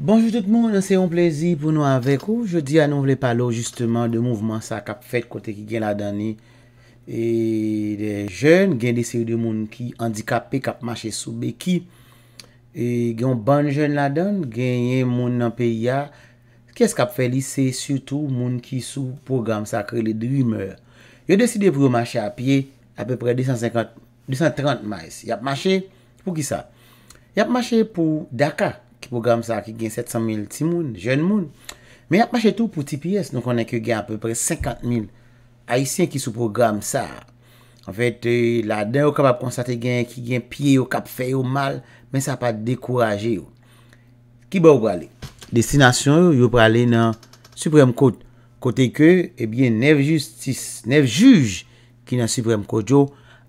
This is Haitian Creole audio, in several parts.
Bonjou tout moun, se yon plezi pou nou avek ou. Je di a nou vle palo justeman de mouvman sa kap fet kote ki gen la dani. E de jen gen de seri de moun ki handikap pe kap mache sou beki. E gen yon ban jen la dan, gen yon moun nan pe ya. Kese kap feli se surtout moun ki sou program sa krele de rimeur. Yo deside pou yo mache apie apepre 250, 230 mas. Yap mache pou ki sa? Yap mache pou Dakar. Program sa ki gen 700.000 ti moun, jen moun. Men ap machetou pou ti piyes. Non konen ki gen ap peu prez 50.000 haisyen ki sou program sa. En fèt, euh, la den yo kapap konsate gen ki gen piye yo, kapfe yo, mal. Men sa pa dekouraje yo. Ki bo ou prale? Destinasyon yo prale nan Supreme Court. Kote ke, ebyen eh 9 justis, 9 juj ki nan Supreme Court yo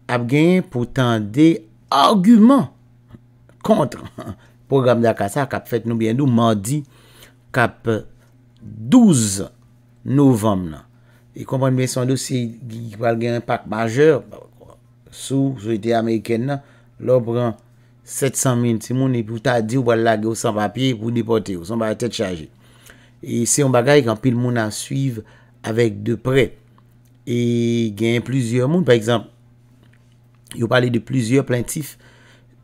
ap gen pou tan de argument kontre. program da kasa kap fèt nou byen nou mandi kap 12 novem nan. E kompon men son nou si gil val gen yon pak majeur sou sou ete Ameriken nan lor bran 700 min ti moun epi wou ta di wou val lage wou san papye wou nipote wou. Son wou a tet chaje. E se yon bagay kan pil moun an suiv avèk de pre e gen plizye moun par exemple yon pale de plizye plaintif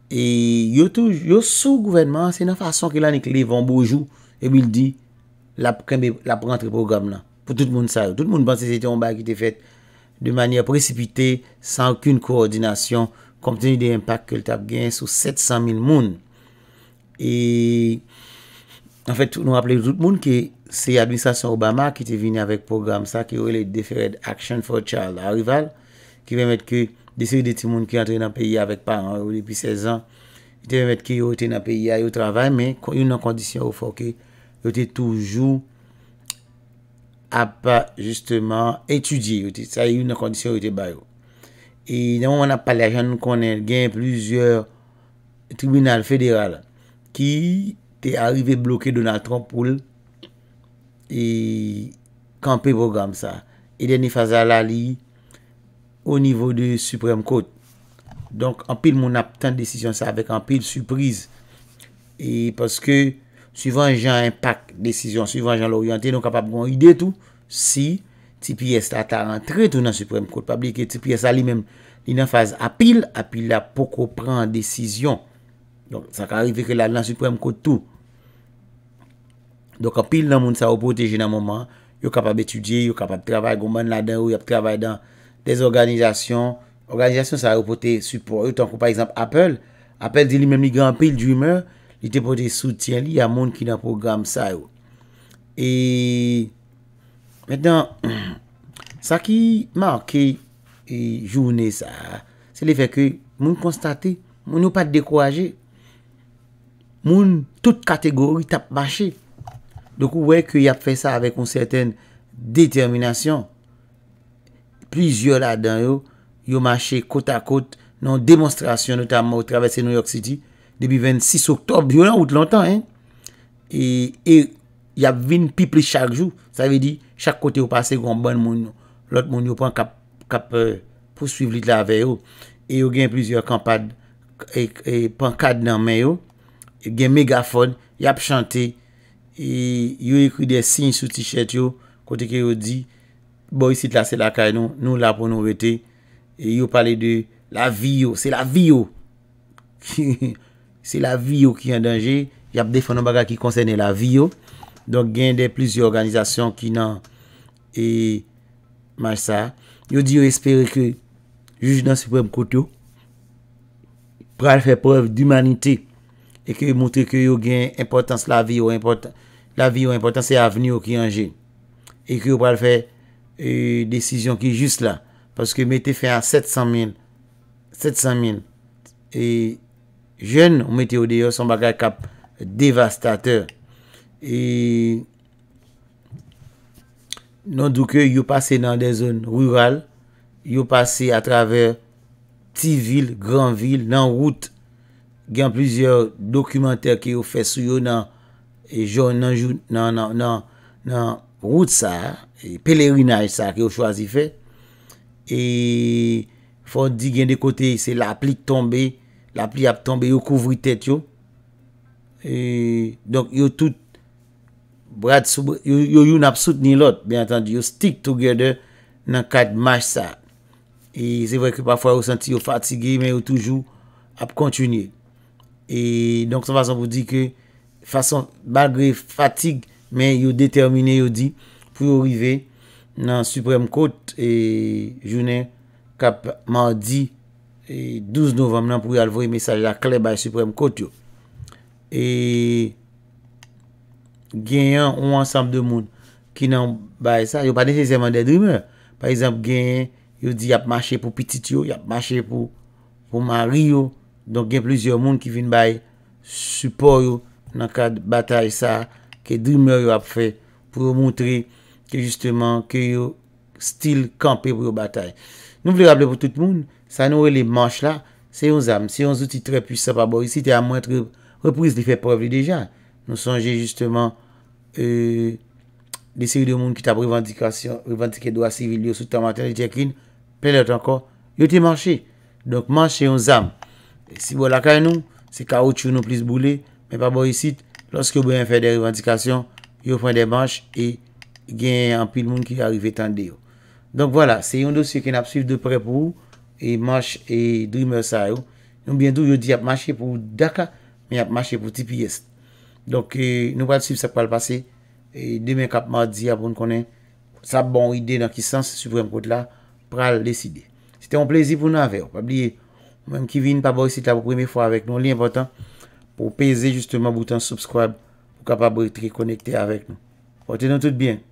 E yo sou gouvenman, se nan fason ke lan e kle levon bojou, e bil di, la prentre program nan. Po tout moun sa, tout moun bansi se te yon bagi te fet de manya precipite, san akoun koordinasyon, konteni de impak ke l tap gen sou 700.000 moun. E, an fèt, nou aple tout moun ki se yon administrasyon Obama ki te vini avèk program sa, ki wè le defered Action for Child Arrival, ki wè met ke... Desi yon deti moun ki yon atre nan peyi avek pa, ou depi 16 an, yon te vemet ki yon ou te nan peyi a yo travay, men yon nan kondisyon ou fok e, yon te toujou, a pa, justeman, etuji yon te, sa yon nan kondisyon ou te bayo. E yon an apalajan konen gen plizyeur, tribunal federal, ki te arrive blokè Donald Trump ou, e, kanpe program sa. E deni faza lali, O nivou de Supreme Court. Donk, an pil moun ap tan de desisyon sa. Apek an pil, surprise. E, paske, suivant jan impact, desisyon, suivant jan l'orienté. Non kapab goun ide tou. Si, ti pi est atan rentre tou nan Supreme Court. Pablike, ti pi est ali men. Ni nan faze, apil, apil la pou ko pran desisyon. Donk, sa ka arrive ke la nan Supreme Court tou. Donk, apil nan moun sa wopoteje nan mouman. Yo kapab etudye, yo kapab travay. Gouman la den ou, yo ap travay dan des organizasyon, organizasyon sa yo pote support yo, tan ko par exemple Apple, Apple di li men mi gran pil dreamer, di te pote soutyen li, ya moun ki nan program sa yo. E, men den, sa ki man ki, jounen sa, se li fek yo, moun konstate, moun ou pat dekouaje, moun tout kategori tap bache, do kou wey ki ap fe sa, avek ou seten, determinasyon, Plis yo la dan yo, yo manche kote a kote nan demonstrasyon notama ou travesse New York City. Debi 26 Oktob, yo lan out lontan, hein. E, e, yap vin pipli chak jou. Sa ve di, chak kote yo pase yon bon moun, lot moun yo pon kap, kap, euh, posuiv lit la ve yo. E yo gen plis yo kampad, e, e, pon kad nan men yo. E gen megafon, yap chante. E, yo ekou de sin sou tichet yo, kote ke yo di... Bon, yon site la, se la kay nou, nou la pou nou vete. E yon pale de la vi yo. Se la vi yo. Se la vi yo ki yon denje. Yap defon nan baga ki konsene la vi yo. Donk gen de plis yo organizasyon ki nan. E, maj sa. Yon di yo espere ke, juj nan suprem koto, pral fe prev d'umanite. E ke yon montre ke yon gen importans la vi yo. La vi yo importans se aveni yo ki yon gen. E ke yon pral fe, E desisyon ki jist la Paske mette fè an 700 min 700 min E jen ou mette ou deyo Sambaga kap devastater E Non dou ke yo pase nan de zon Rural Yo pase atraver Ti vil, gran vil, nan route Gen plizye dokumante Ki yo fè sou yo nan e Nan route sa Nan E pelerinaj e sa ki yo chwazi fe, e, fwa di gen de kote, se la pli tombe, la pli ap tombe, yo kouvri tet yo, e, donk yo tout, yo yon ap sout ni lot, bien atan, yo stick together, nan kat maj sa, e, se vwek pa fwa yo senti yo fatige, men yo toujou, ap kontunye, e, donk sa fason pou di ke, fason, bagre fatig, men yo determine, yo di, pou yo rive nan Supreme Court e jounen kap mardi e 12 novem nan pou yo alvoye mesaj la kle bay Supreme Court yo. E genyen ou ansap de moun ki nan bay sa, yo pa desese man de dreamer. Par exemple, genyen yo di yap mache pou pitit yo, yap mache pou mari yo. Donk genye plizyo moun ki vin bay support yo nan kad batay sa ke dreamer yo ap fe pou yo moutri ke justeman ke yo stil kampe pou yo batay. Nou vle rable pou tout moun, sa nou wè le manche la, se yon zam, se yon zouti tre pwis sa pa bo yisite, a mwen tre repwis li fe povli dejan. Nou sonje justeman, euh, desi yon moun ki ta pou revantikasyon, revantikay doa sivil yo, soute ta maten li tjekin, pen let anko, yo te manche. Donk manche yon zam. Si wè la kay nou, se ka wot chou nou plis boule, men pa bo yisite, loske wè yon fè de revantikasyon, yo fwen de manche, e gen an pil moun ki arive tan de yo. Donk wala, se yon dosye ke nap suiv de pre pou, e mash e dreamer sa yo, nou bientou yo di ap mash e pou daka, men ap mash e pou tipi yes. Donk e, nou wad suiv sep pal pase, e demen kap ma di ap un konen sa bon ide nan ki sans souvrem kote la pral deside. Sete yon plezi pou nan ve yo, mwen kivin pa bo yosita pou premi fwa avek nou, li important pou peze justeman bouton subscribe pou ka pa bo yosite re-konekte avek nou. Ote nou tout bien.